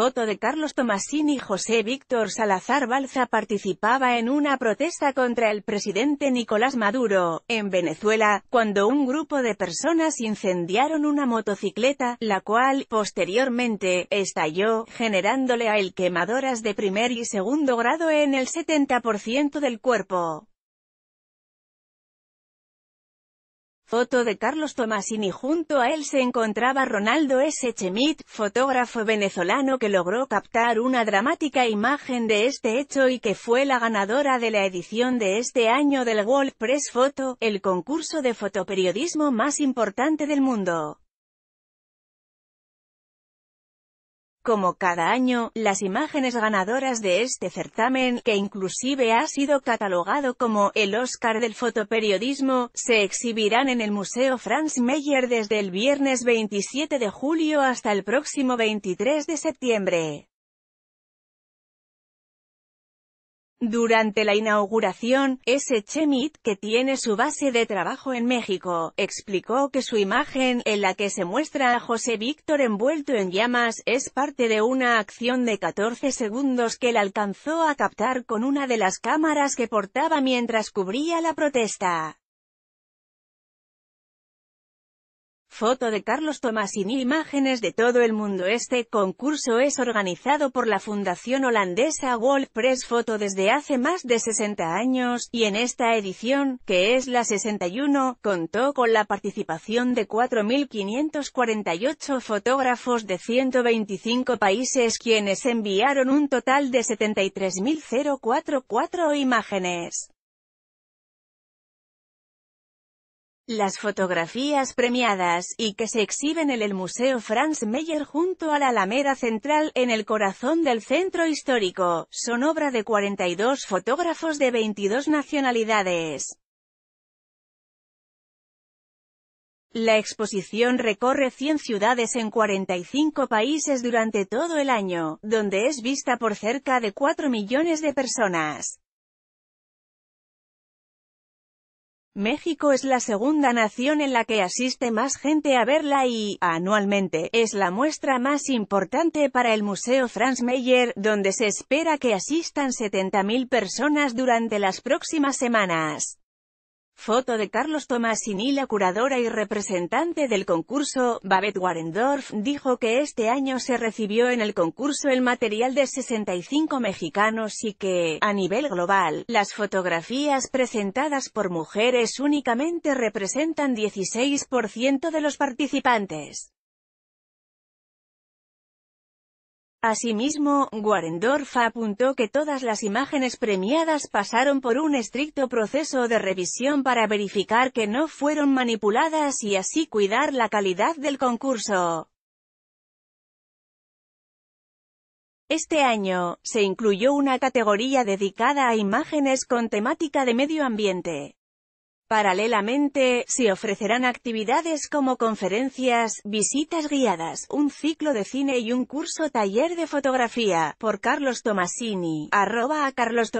Foto de Carlos Tomasini José Víctor Salazar Balza participaba en una protesta contra el presidente Nicolás Maduro, en Venezuela, cuando un grupo de personas incendiaron una motocicleta, la cual, posteriormente, estalló, generándole a él quemadoras de primer y segundo grado en el 70% del cuerpo. Foto de Carlos Tomasini junto a él se encontraba Ronaldo S. Chemit, fotógrafo venezolano que logró captar una dramática imagen de este hecho y que fue la ganadora de la edición de este año del World Press Photo, el concurso de fotoperiodismo más importante del mundo. Como cada año, las imágenes ganadoras de este certamen, que inclusive ha sido catalogado como «el Oscar del fotoperiodismo», se exhibirán en el Museo Franz Meyer desde el viernes 27 de julio hasta el próximo 23 de septiembre. Durante la inauguración, ese Chemit, que tiene su base de trabajo en México, explicó que su imagen, en la que se muestra a José Víctor envuelto en llamas, es parte de una acción de 14 segundos que él alcanzó a captar con una de las cámaras que portaba mientras cubría la protesta. Foto de Carlos Tomasini Imágenes de todo el mundo Este concurso es organizado por la Fundación Holandesa World Press Photo desde hace más de 60 años, y en esta edición, que es la 61, contó con la participación de 4.548 fotógrafos de 125 países quienes enviaron un total de 73.044 imágenes. las fotografías premiadas, y que se exhiben en el Museo Franz Meyer junto a la Alameda Central, en el corazón del centro histórico, son obra de 42 fotógrafos de 22 nacionalidades. La exposición recorre 100 ciudades en 45 países durante todo el año, donde es vista por cerca de 4 millones de personas. México es la segunda nación en la que asiste más gente a verla y, anualmente, es la muestra más importante para el Museo Franz Mayer, donde se espera que asistan 70.000 personas durante las próximas semanas. Foto de Carlos y La curadora y representante del concurso, Babette Warendorf, dijo que este año se recibió en el concurso el material de 65 mexicanos y que, a nivel global, las fotografías presentadas por mujeres únicamente representan 16% de los participantes. Asimismo, Warendorf apuntó que todas las imágenes premiadas pasaron por un estricto proceso de revisión para verificar que no fueron manipuladas y así cuidar la calidad del concurso. Este año, se incluyó una categoría dedicada a imágenes con temática de medio ambiente. Paralelamente, se ofrecerán actividades como conferencias, visitas guiadas, un ciclo de cine y un curso taller de fotografía, por Carlos Tomasini, arroba a Carlos